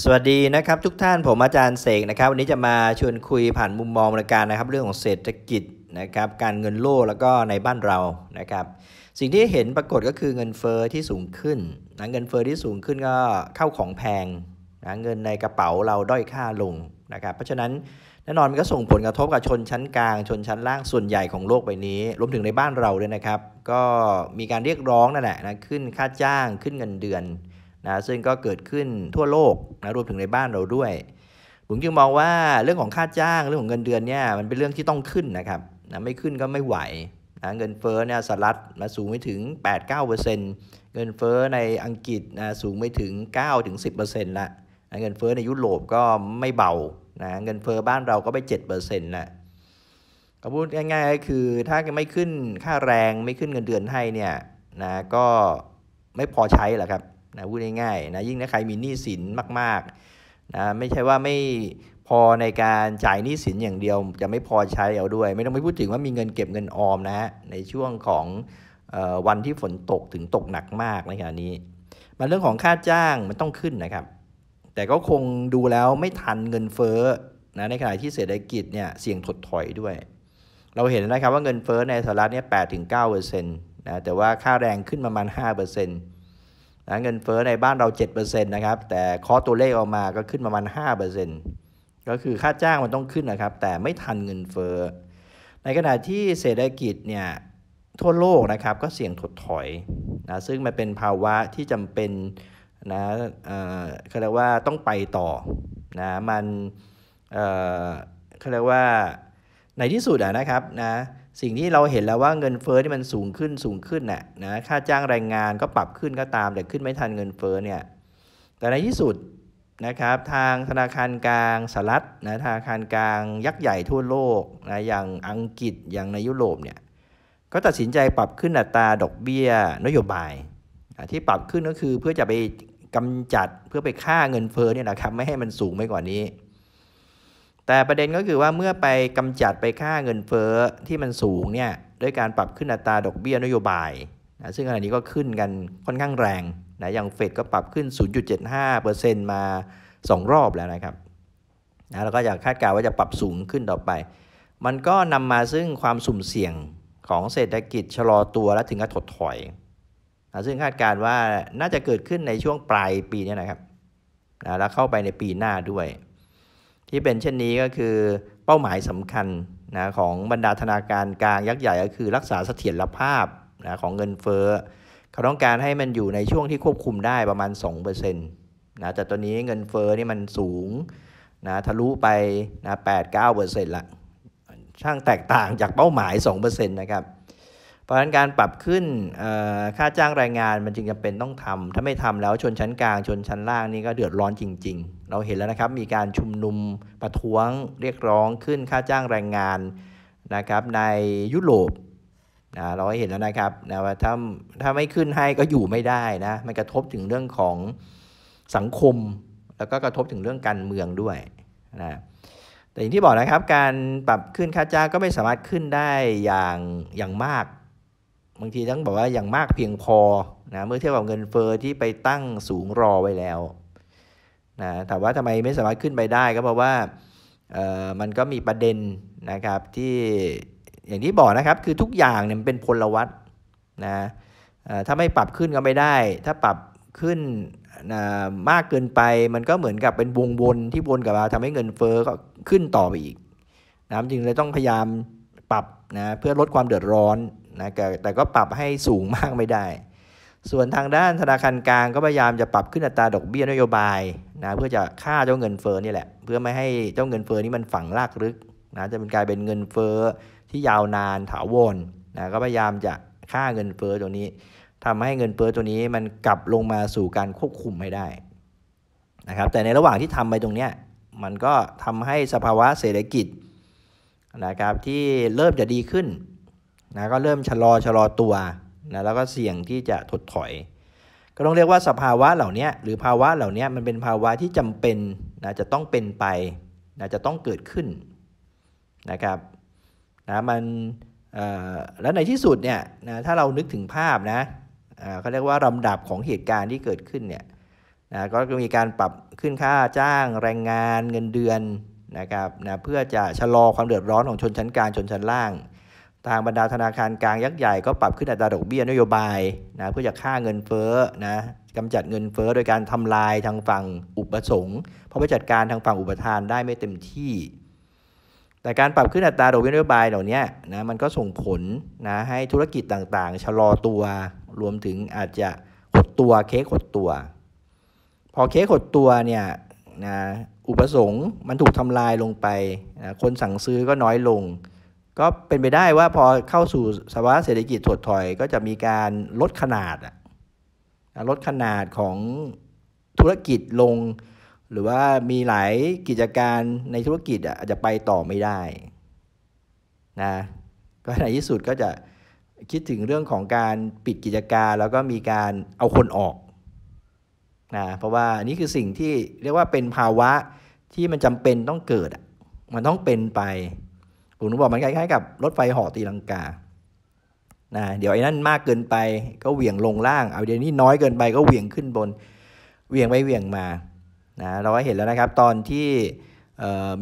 สวัสดีนะครับทุกท่านผมอาจารย์เสกนะครับวันนี้จะมาชวนคุยผ่านมุมมองรายการนะครับเรื่องของเศรษฐกิจนะครับการเงินโลกแล้วก็ในบ้านเรานะครับสิ่งที่เห็นปรากฏก็คือเงินเฟอ้อที่สูงขึ้นนะเงินเฟอ้อที่สูงขึ้นก็เข้าของแพงนะเงินในกระเป๋าเราด้อยค่าลงนะครับเพราะฉะนั้นแน่นอนมันก็ส่งผลกระทบกับชนชั้นกลาง ชนชั้นล่างส่วนใหญ่ของโลกใบนี้รวมถึงในบ้านเราด้วยนะครับก็มีการเรียกร้องนั่นแหละนะขึ้นค่าจ้างขึ้นเงินเดือนนะซึ่งก็เกิดขึ้นทั่วโลกนะรวมถึงในบ้านเราด้วย ผมจึงมองว่าเรื่องของค่าจ้าง เรื่องของเงินเดือนเนี่ยมันเป็นเรื่องที่ต้องขึ้นนะครับนะไม่ขึ้นก็ไม่ไหวนะเงินเฟ้อเนี่ยสหรัฐมาสูงไปถึง 8-9%เเงินเฟ้อในอังกฤษนะสูงไปถึง9-10%ละนะเงินเฟ้อในยุโรปก็ไม่เบานะเงินเฟ้อบ้านเราก็ไป7%ละก็พูดง่ายๆก็คือถ้าไม่ขึ้นค่าแรงไม่ขึ้นเงินเดือนให้เนี่ยนะก็ไม่พอใช้แหละครับนะพูดง่ายๆนะยิ่งถ้าใครมีหนี้สิน มากๆนะไม่ใช่ว่าไม่พอในการจ่ายหนี้สินอย่างเดียว จะไม่พอใช้เอาด้วย ไม่ต้องไปพูดถึงว่ามีเงินเก็บเงินออมนะฮะในช่วงของวันที่ฝนตกถึงตกหนักมากในขณะนี้มาเรื่องของค่าจ้างมันต้องขึ้นนะครับแต่ก็คงดูแล้วไม่ทันเงินเฟ้อนะในขณะที่เศรษฐกิจเนี่ยเสี่ยงถดถอยด้วย เราเห็นนะครับว่าเงินเฟ้อในสหรัฐเนี่ยแปดถึงเก้าเปอร์เซ็นต์นะแต่ว่าค่าแรงขึ้นประมาณห้าเปอร์เซ็นต์นะเงินเฟ้อในบ้านเรา 7%นะครับ แต่คอตัวเลขออกมาก็ขึ้นประมาณ 5%ก็คือค่าจ้างมันต้องขึ้นนะครับ แต่ไม่ทันเงินเฟ้อ ในขณะที่เศรษฐกิจเนี่ยทั่วโลกนะครับ ก็เสี่ยงถดถอยนะซึ่งมันเป็นภาวะที่จำเป็นนะเอ่อขาเรียกว่าต้องไปต่อนะ มันเอ่อเขาเรียกว่า ในที่สุดนะครับนะสิ่งที่เราเห็นแล้วว่าเงินเฟอ้อที่มันสูงขึ้นสูงขึ้นน่ะนะค่าจ้างแรงงานก็ปรับขึ้นก็ตาม แต่ขึ้นไม่ทันเงินเฟอ้อเนี่ยแต่ในที่สุดนะครับทางธนาคารกลางสหรัฐนะธนาคารกลางยักษ์ใหญ่ทั่วโลกนะอย่างอังกฤษอย่างในยุโรปเนี่ยก็ตัดสินใจปรับขึ้นอัตราดอกเบี้ยนโยบายที่ปรับขึ้นก็คือเพื่อจะไปกำจัดเพื่อไปฆ่าเงินเฟ้อเนี่ยนะครับไม่ให้มันสูงไปกว่านี้แต่ประเด็นก็คือว่าเมื่อไปกำจัดไปค่าเงินเฟ้อที่มันสูงเนี่ย ด้วยการปรับขึ้นอัตราดอกเบี้ยนโยบายนะซึ่งขณะนี้ก็ขึ้นกันค่อนข้างแรงนะ อย่างเฟดก็ปรับขึ้น 0.75%มา 2 รอบแล้วนะครับนะแล้วก็จะคาดการณ์ว่าจะปรับสูงขึ้นต่อไป มันก็นำมาซึ่งความสุ่มเสี่ยงของเศรษฐกิจชะลอตัวและถึงกับถดถอยนะซึ่งคาดการณ์ว่าน่าจะเกิดขึ้นในช่วงปลายปีนี้นะครับนะแล้วเข้าไปในปีหน้าด้วยที่เป็นเช่นนี้ก็คือเป้าหมายสำคัญนะของบรรดาธนาคารกลางยักษ์ใหญ่ก็คือรักษาเสถียรภาพนะของเงินเฟ้อเขาต้องการให้มันอยู่ในช่วงที่ควบคุมได้ประมาณ2%นะแต่ตัวนี้เงินเฟ้อนี่มันสูงนะทะลุไปนะ8-9%ละช่างแตกต่างจากเป้าหมาย 2%นะครับเพราะฉะนั้นการปรับขึ้นค่าจ้างแรงงานมันจึงจำเป็นต้องทำ ถ้าไม่ทำแล้วชนชั้นกลางชนชั้นล่างนี่ก็เดือดร้อนจริง ๆ เราเห็นแล้วนะครับมีการชุมนุมประท้วงเรียกร้องขึ้นค่าจ้างแรงงานนะครับในยุโรปนะเราเห็นแล้วนะครับนะว่าถ้าถ้าไม่ขึ้นให้ก็อยู่ไม่ได้นะมันกระทบถึงเรื่องของสังคม แล้วก็กระทบถึงเรื่องการเมืองด้วยนะแต่อย่างที่บอกนะครับการปรับขึ้นค่าจ้างก็ไม่สามารถขึ้นได้อย่างอย่างมากบางทีทั้งบอกว่าอย่างมากเพียงพอนะเมื่อเทียบกับเงินเฟอ้อที่ไปตั้งสูงรอไว้แล้วนะแต่ว่าทำไมไม่สามารถขึ้นไปได้ก็เพราะว่ามันก็มีประเด็นนะครับที่อย่างที่บอกนะครับคือทุกอย่างเนี่ยเป็นพลวัตนะถ้าไม่ปรับขึ้นก็ไม่ได้ ถ้าปรับขึ้นนะมากเกินไป มันก็เหมือนกับเป็นวงวนที่วนกลับมาทำให้เงินเฟอ้อก็ขึ้นต่อไปอีกนะจึงเลยต้องพยายามปรับนะเพื่อลดความเดือดร้อนนะแต่ก็ปรับให้สูงมากไม่ได้ ส่วนทางด้านธนาคารกลางก็พยายามจะปรับขึ้นอัตราดอกเบี้ยนโยบายนะเพื่อจะฆ่าเจ้าเงินเฟ้อนี่แหละเพื่อไม่ให้เจ้าเงินเฟ้อนี้มันฝังลากลึกนะจะเป็นกลายเป็นเงินเฟ้อที่ยาวนานถาวรนะก็พยายามจะฆ่าเงินเฟ้อตัวนี้ ทำให้เงินเฟ้อตัวนี้มันกลับลงมาสู่การควบคุมให้ได้นะครับแต่ในระหว่างที่ทำไปตรงเนี้ยมันก็ทำให้สภาวะเศรษฐกิจนะครับที่เริ่มจะดีขึ้นนะก็เริ่มชะลอชะลอตัวนะแล้วก็เสี่ยงที่จะถดถอยก็ต้องเรียกว่าสภาวะเหล่านี้หรือภาวะเหล่านี้มันเป็นภาวะที่จำเป็นนะจะต้องเป็นไปนะจะต้องเกิดขึ้นนะครับนะมันแล้วในที่สุดเนี่ยนะถ้าเรานึกถึงภาพนะเขาเรียกว่าลำดับของเหตุการณ์ที่เกิดขึ้นเนี่ยนะก็มีการปรับขึ้นค่าจ้าง แรงงานเงินเดือนนะครับนะเพื่อจะชะลอความเดือดร้อนของชนชั้นกลางชนชั้นล่างทางบรรดาธนาคารกลางยักษ์ใหญ่ก็ปรับขึ้นอัตราดอกเบี้ยนโยบายนะเพื่อจะฆ่าเงินเฟ้อนะกำจัดเงินเฟ้อโดยการทำลายทางฝั่งอุปสงค์เพราะไปจัดการทางฝั่งอุปทานได้ไม่เต็มที่ แต่การปรับขึ้นอัตราดอกเบี้ยนโยบายเหล่านี้นะมันก็ส่งผลนะให้ธุรกิจต่างๆชะลอตัวรวมถึงอาจจะหดตัวเค้กหดตัว พอเค้กหดตัวเนี่ยนะอุปสงค์มันถูกทำลายลงไปนะคนสั่งซื้อก็น้อยลงก็เป็นไปได้ว่าพอเข้าสู่สภาวะเศรษฐกิจถดถอย ก็จะมีการลดขนาด ลดขนาดของธุรกิจลง หรือว่ามีหลายกิจการในธุรกิจอาจจะไปต่อไม่ได้นะก็ในที่สุดก็จะคิดถึงเรื่องของการปิดกิจการ แล้วก็มีการเอาคนออก นะเพราะว่านี่คือสิ่งที่เรียกว่าเป็นภาวะที่มันจำเป็นต้องเกิดมันต้องเป็นไปผมบอกมันคล้ายๆกับรถไฟห่อตีลังกา นะ เดี๋ยวไอ้นั่นมากเกินไปก็เหวี่ยงลงล่าง เอาเดี๋ยวนี้น้อยเกินไปก็เหวี่ยงขึ้นบน เหวี่ยงไปเหวี่ยงมา นะ เราก็เห็นแล้วนะครับตอนที่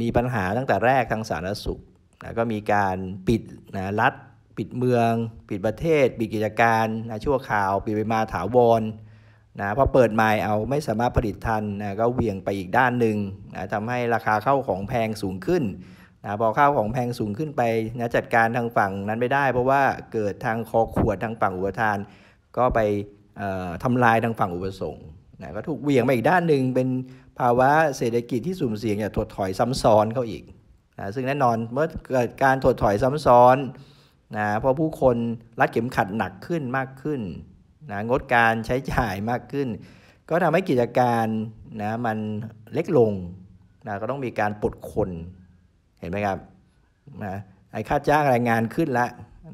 มีปัญหาตั้งแต่แรกทางสารสุขนะก็มีการปิดนะรัฐปิดเมือง ปิดประเทศ ปิดกิจการนะชั่วคราว ปิดไปมาถาวร นะพอเปิดใหม่เอาไม่สามารถผลิตทันนะก็เหวี่ยงไปอีกด้านหนึ่งนะทำให้ราคาเข้าของแพงสูงขึ้นนะพอข้าวของแพงสูงขึ้นไปนะจัดการทางฝั่งนั้นไม่ได้ เพราะว่าเกิดทางคอขวดทางฝั่งอุปทาน ก็ไปทำลายทางฝั่งอุปสงค์นะก็ถูกเวี่ยงไปอีกด้านหนึ่งเป็นภาวะเศรษฐกิจที่สุ่มเสี่ยงางถดถอยซ้ำซ้อนเข้าอีกนะซึ่งแน่นอนเมื่อเกิดการถดถอยซ้ำซ้อนนะพอผู้คนรัดเข็มขัดหนักขึ้นมากขึ้นนะงดการใช้จ่ายมากขึ้น ก็ทำให้กิจการนะมันเล็กลงนะก็ต้องมีการปลดคนเห็นไหมครับนะไอ้ค่าจ้างแรงงานขึ้นละ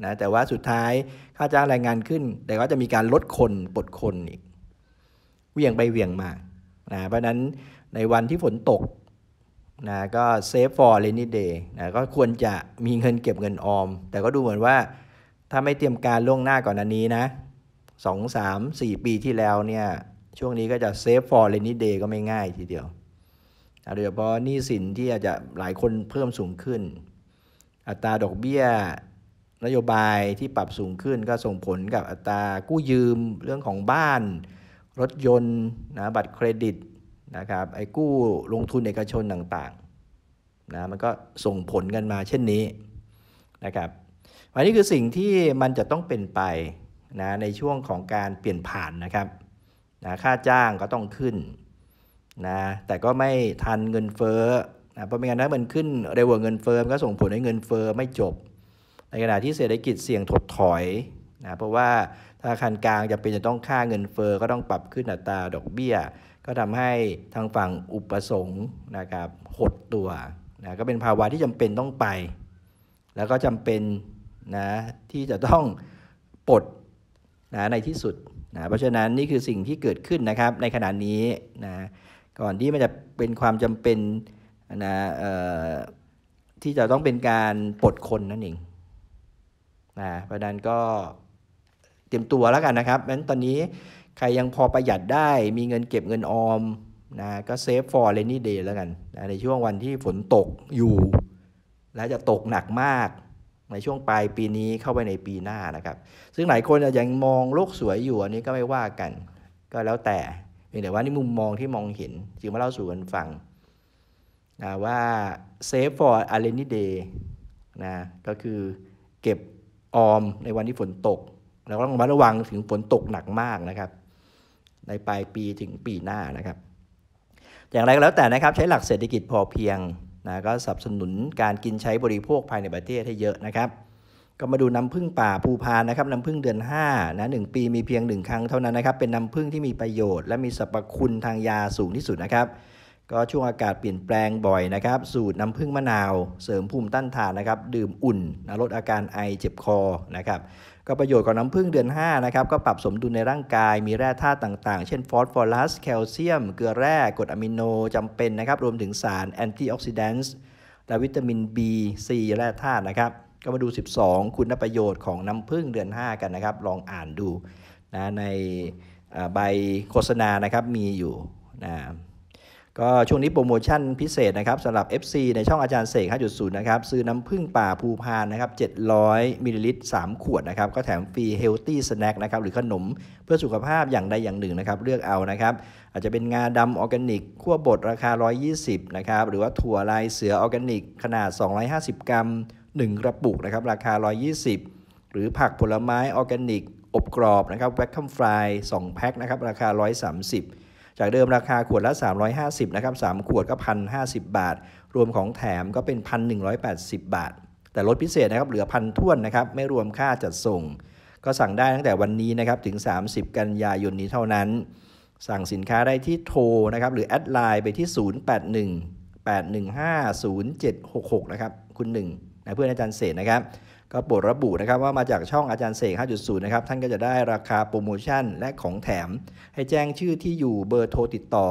นะแต่ว่าสุดท้ายค่าจ้างแรงงานขึ้น แต่ก็จะมีการลดคนปลดคนอีกเวียงไปเวียงมานะเพราะนั้นในวันที่ฝนตกนะก็เซฟฟอร์เรนิดเดย์นะก็ควรจะมีเงินเก็บเงินออม แต่ก็ดูเหมือนว่าถ้าไม่เตรียมการล่วงหน้าก่อนอันนี้นะสองสามสี่ปีที่แล้วเนี่ยช่วงนี้ก็จะเซฟฟอร์เรนิดเดย์ก็ไม่ง่ายทีเดียวโดยเฉพาะหนี้สินที่อาจจะหลายคนเพิ่มสูงขึ้น อัตราดอกเบี้ย นโยบายที่ปรับสูงขึ้น ก็ส่งผลกับอัตรากู้ยืมเรื่องของบ้าน รถยนต์นะบัตรเครดิตนะครับไอ้กู้ลงทุนเอกชนต่างๆนะมันก็ส่งผลกันมาเช่นนี้นะครับอันนี้คือสิ่งที่มันจะต้องเป็นไปนะในช่วงของการเปลี่ยนผ่านนะครับนะค่าจ้างก็ต้องขึ้นนะแต่ก็ไม่ทันเงินเฟ้อนะเพราะไม่งั้นถ้ามันขึ้นเร็วกว่าเงินเฟ้อก็ส่งผลให้เงินเฟ้อไม่จบ ในขณะที่เศรษฐกิจเสี่ยงถดถอยนะเพราะว่าธนาคารกลางจะเป็นจะต้องค่าเงินเฟ้อก็ต้องปรับขึ้นอัตราดอกเบี้ย ก็ทำให้ทางฝั่งอุปสงค์นะครับหดตัวนะก็เป็นภาวะที่จำเป็นต้องไป แล้วก็จำเป็นนะที่จะต้องปลดนะในที่สุดนะเพราะฉะนั้นนี่คือสิ่งที่เกิดขึ้นนะครับ ในขณะนี้นะก่อนที่มันจะเป็นความจำเป็นนะที่จะต้องเป็นการปลดคนนั่นเองนะเพราะนั้นก็เตรียมตัวแล้วกันนะครับงั้นตอนนี้ใครยังพอประหยัดได้มีเงินเก็บเงินออมนะก็เซฟฟอร์เรนนี่เดย์แล้วกันนะในช่วงวันที่ฝนตกอยู่ และจะตกหนักมาก ในช่วงปลายปีนี้เข้าไปในปีหน้านะครับ ซึ่งหลายคนอาจจะยังมองโลกสวยอยู่อันนี้ก็ไม่ว่ากัน ก็แล้วแต่เพียงแต่ว่านี่มุมมองที่มองเห็น จึงมาเล่าสู่กันฟังนะว่าเซฟ for a rainy day นะ ก็คือเก็บออมในวันที่ฝนตก แล้วก็ต้องระมัดระวังถึงฝนตกหนักมากนะครับในปลายปีถึงปีหน้านะครับ อย่างไรก็แล้วแต่นะครับใช้หลักเศรษฐกิจพอเพียงนะก็สนับสนุนการกินใช้บริโภคภายในประเทศให้เยอะนะครับก็มาดูน้ำพึ่งป่าภูพานนะครับน้ำพึ่งเดือน 5 นะหปีมีเพียง 1 ครั้งเท่านั้นนะครับเป็นน้ำพึ่งที่มีประโยชน์และมีสรรพคุณทางยาสูงที่สุดนะครับ ก็ช่วงอากาศเปลี่ยนแปลงบ่อยนะครับ สูตรน้ำพึ่งมะนาว เสริมภูมิต้านทานนะครับดื่มอุ่น ลดอาการไอเจ็บคอนะครับก็ประโยชน์ของน้ำพึ่งเดือน5นะครับก็ปรับสมดุลในร่างกายมีแร่ธาตุต่างๆ เช่นฟอสฟอรัสแคลเซียมเกลือแร่กรดอะมิโนจำเป็นนะครับ รวมถึงสารแอนตี้ออกซิแดนซ์และวิตามิน B C แร่ธาตุนะครับก็มาดู 12 คุณประโยชน์ของน้ำผึ้งเดือน 5 กันนะครับ ลองอ่านดูนะ ในใบโฆษณานะครับ มีอยู่นะ ก็ช่วงนี้โปรโมชั่นพิเศษนะครับ สำหรับ FC ในช่องอาจารย์เสก5.0 นะครับ ซื้อน้ำผึ้งป่าภูพานนะครับ 700มิลลิลิตร3ขวดนะครับ ก็แถมฟรีเฮลตี้สแน็คนะครับ หรือขนมเพื่อสุขภาพอย่างใดอย่างหนึ่งนะครับ เลือกเอานะครับ อาจจะเป็นงาดำออร์แกนิก ขั้วบด ราคา 120 นะครับ หรือว่าถั่วลายเสือออร์แกนิก ขนาด 250 กรัม1กระปุกนะครับราคา 120 หรือผักผลไม้ออร์แกนิก อบกรอบนะครับแวคคัมฟราย2แพ็คนะครับราคา 130 จากเดิมราคาขวดละ 350 นะครับ 3 ขวดก็1,050 บาท รวมของแถมก็เป็น 1,180 บาท แต่ลดพิเศษนะครับเหลือพันท่วนนะครับไม่รวมค่าจัดส่ง ก็สั่งได้ตั้งแต่วันนี้นะครับถึง 30 กันยายนนี้เท่านั้น สั่งสินค้าได้ที่โทรนะครับหรือแอดไลน์ไปที่081 815 0766นะครับคุณงนะเพื่อนอาจารย์เสกนะครับ ก็โปรดระบุนะครับว่ามาจากช่องอาจารย์เสก5.0นะครับท่านก็จะได้ราคาโปรโมชั่นและของแถม ให้แจ้งชื่อที่อยู่เบอร์โทรติดต่อ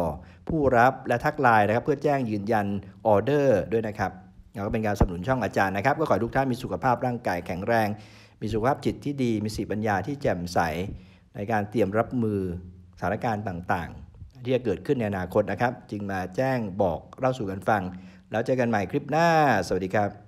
ผู้รับและทักไลน์นะครับเพื่อแจ้งยืนยันออเดอร์ด้วยนะครับแล้วก็เป็นการสนับสนุนช่องอาจารย์นะครับก็ขอทุกท่านมีสุขภาพร่างกายแข็งแรง มีสุขภาพจิตที่ดี มีสีปัญญาที่แจ่มใส ในการเตรียมรับมือสถานการณ์ต่างๆ ที่จะเกิดขึ้นในอนาคตนะครับ จึงมาแจ้งบอกเล่าสู่กันฟังแล้วเจอกันใหม่คลิปหน้า สวัสดีครับ